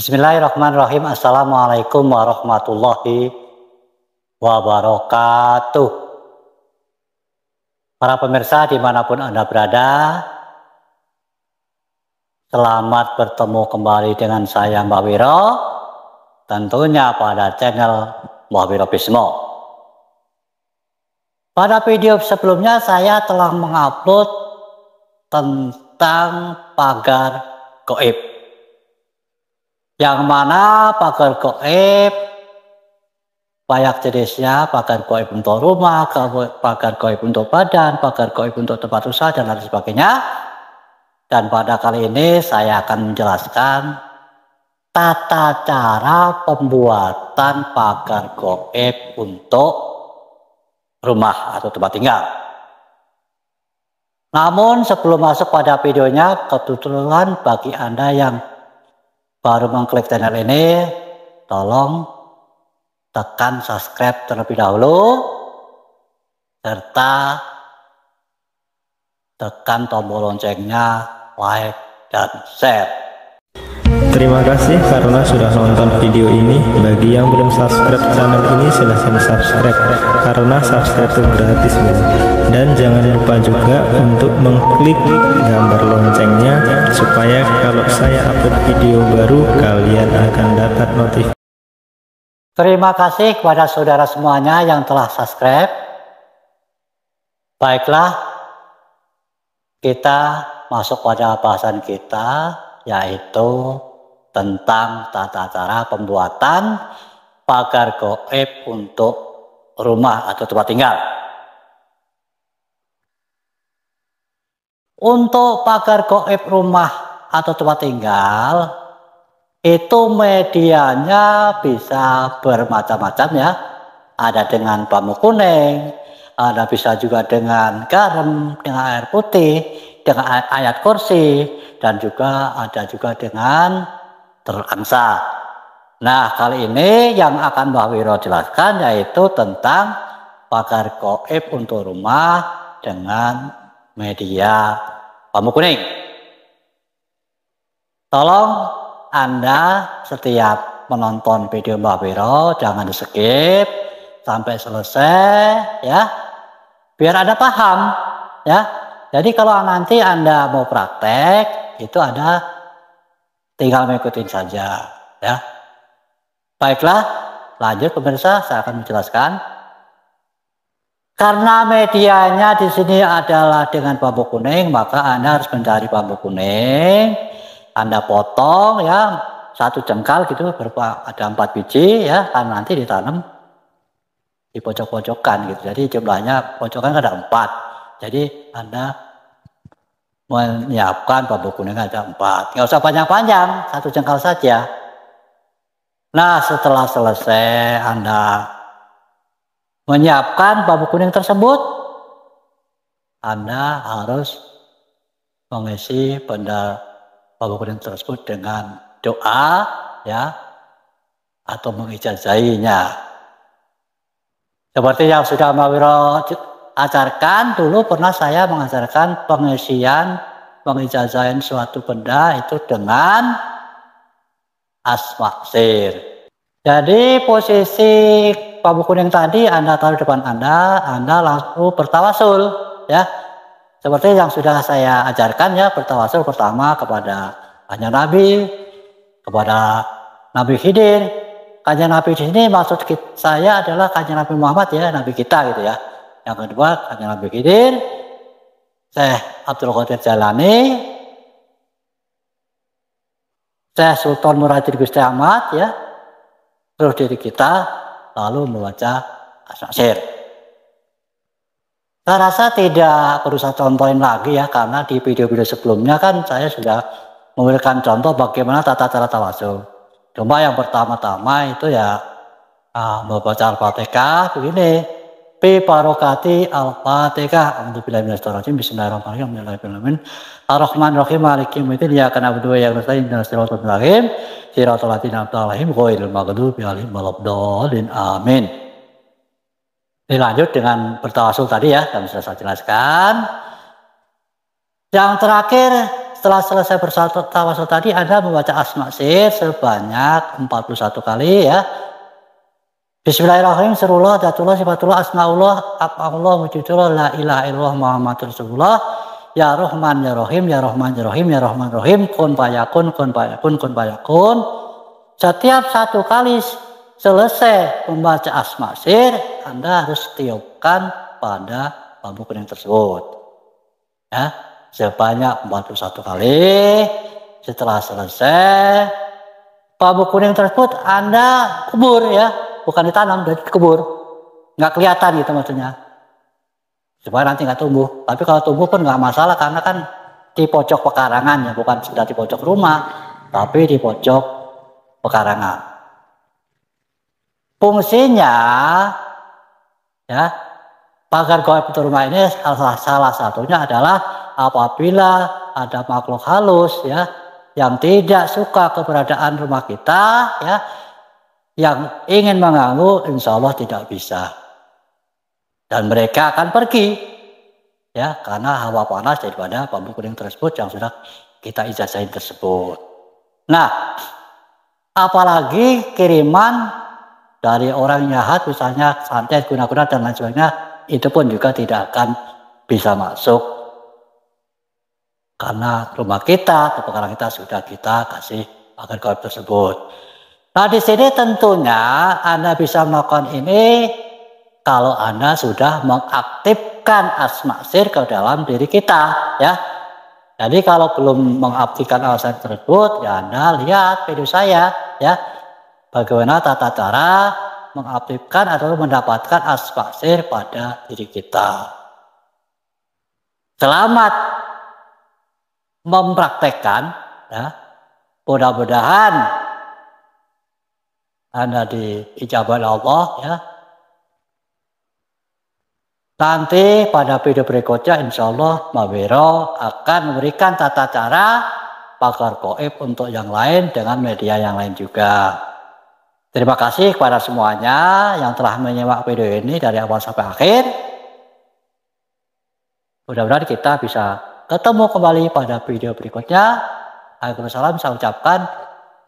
Bismillahirrahmanirrahim. Assalamualaikum warahmatullahi wabarakatuh. Para pemirsa dimanapun Anda berada, selamat bertemu kembali dengan saya Mbak Wiro, tentunya pada channel Mbak Wiro Bismo. Pada video sebelumnya saya telah mengupload tentang pagar goib. Yang mana pagar goib banyak jenisnya, pagar goib untuk rumah, pagar goib untuk badan, pagar goib untuk tempat usaha, dan lain sebagainya. Dan pada kali ini saya akan menjelaskan tata cara pembuatan pagar goib untuk rumah atau tempat tinggal. Namun sebelum masuk pada videonya, kebetulan bagi Anda yang baru mengklik channel ini, tolong tekan subscribe terlebih dahulu, serta tekan tombol loncengnya like dan share. Terima kasih karena sudah nonton video ini. Bagi yang belum subscribe channel ini silahkan subscribe karena subscribe itu gratis guys. Dan jangan lupa juga untuk mengklik gambar loncengnya supaya kalau saya upload video baru kalian akan dapat notif. Terima kasih kepada saudara semuanya yang telah subscribe. Baiklah, kita masuk pada bahasan kita yaitu tentang tata cara pembuatan pagar goib untuk rumah atau tempat tinggal. Untuk pagar goib rumah atau tempat tinggal, itu medianya bisa bermacam-macam ya. Ada dengan bambu kuning, ada bisa juga dengan garam, dengan air putih, dengan ayat, kursi dan juga ada juga dengan terangsa. Nah, kali ini yang akan Mbak Wiro jelaskan yaitu tentang pagar koib untuk rumah dengan media bambu kuning. Tolong Anda setiap menonton video Mbak Wiro jangan di skip sampai selesai ya. Biar Anda paham ya jadi kalau nanti Anda mau praktek, itu ada tinggal mengikuti saja. ya. Baiklah, lanjut pemirsa, saya akan menjelaskan. Karena medianya di sini adalah dengan bambu kuning, maka Anda harus mencari bambu kuning. Anda potong ya, satu jengkal gitu berupa ada empat biji ya, kan nanti ditanam di pojok-pojokan gitu. Jadi jumlahnya pojokan ada empat. Jadi Anda menyiapkan bambu kuning ada empat. Nggak usah panjang-panjang, satu jengkal saja. Nah setelah selesai Anda menyiapkan bambu kuning tersebut, Anda harus mengisi benda bambu kuning tersebut dengan doa ya atau mengijazainya. Seperti yang sudah Mawiro ajarkan dulu pernah saya mengajarkan pengisian pengijazahan suatu benda itu dengan aswaksir. Jadi posisi pabu kuning tadi Anda taruh depan Anda, Anda langsung bertawasul ya. Seperti yang sudah saya ajarkan ya, bertawasul pertama kepada hanya Nabi, kepada Nabi Khidir. Kanjeng Nabi di sini maksud saya adalah kanjeng Nabi Muhammad ya, Nabi kita gitu ya yang kedua Haji Nabi saya Syekh Abdul Qadir Jalani, Syekh Sultan Muradir Gusti Ahmad ya. Terus diri kita lalu membaca Asnasir. Saya rasa tidak perlu saya contohin lagi ya karena di video-video sebelumnya kan saya sudah memberikan contoh bagaimana tata cara tawasul. Cuma yang pertama-tama itu ya ah, membaca Al-Fatihah begini. P parokati al fatihah alhamdulillah minasyaitonirrajim bismillahirrahmanirrahim alhamdulillahirabbil arrahmanirrahim maliki yaumiddin iyyaka na'budu wa iyyaka nasta'in ihdinas siratal mustaqim siratal ladzina an'amta alaihim ghairil maghdubi alaihim waladdallin amin dilanjut dengan bertawasul tadi ya kami sudah saya jelaskan yang terakhir setelah selesai bertawasul tadi Anda membaca asma sebanyak 41 kali ya Bismillahirrahmanirrahim. Serulah datullah, sifatullah, asnaullah, apallah, wujudullah, la ilaha illallah, Muhammad Rasulullah. Ya Rahman, Ya Rahim, Ya Rahman, Ya Rahim, Ya Rahman, Rahim. Kun payakun, kun payakun, kun payakun. Setiap satu kali selesai membaca asma sir, Anda harus tiupkan pada bambu kuning tersebut. Ya, sebanyak satu kali. Setelah selesai, bambu kuning tersebut Anda kubur ya, bukan ditanam, dari dikebur. Nggak kelihatan gitu maksudnya. Supaya nanti nggak tumbuh. Tapi kalau tumbuh pun nggak masalah karena kan di pojok pekarangan ya, bukan sudah di pojok rumah, tapi di pojok pekarangan. Fungsinya ya pagar goib itu rumah ini salah, salah satunya adalah apabila ada makhluk halus ya yang tidak suka keberadaan rumah kita ya yang ingin mengganggu insya Allah tidak bisa. Dan mereka akan pergi. Ya, karena hawa panas daripada bambu kuning tersebut yang sudah kita ijazahin tersebut. Nah, apalagi kiriman dari orang jahat misalnya santet guna-guna dan lain sebagainya itu pun juga tidak akan bisa masuk karena rumah kita atau kita sudah kita kasih agar korup tersebut. Nah, di sini tentunya Anda bisa melakukan ini kalau Anda sudah mengaktifkan asma ke dalam diri kita, ya. Jadi kalau belum mengaktifkan alasan tersebut, ya Anda lihat video saya, ya. Bagaimana tata cara mengaktifkan atau mendapatkan asma pada diri kita. Selamat mempraktekkan, ya. Mudah-mudahan anda di ijab Allah ya. Nanti pada video berikutnya insya Allah Mawiro akan memberikan tata cara pakar koib untuk yang lain dengan media yang lain juga. Terima kasih kepada semuanya yang telah menyimak video ini dari awal sampai akhir. Mudah-mudahan kita bisa ketemu kembali pada video berikutnya. assalamualaikum salam saya ucapkan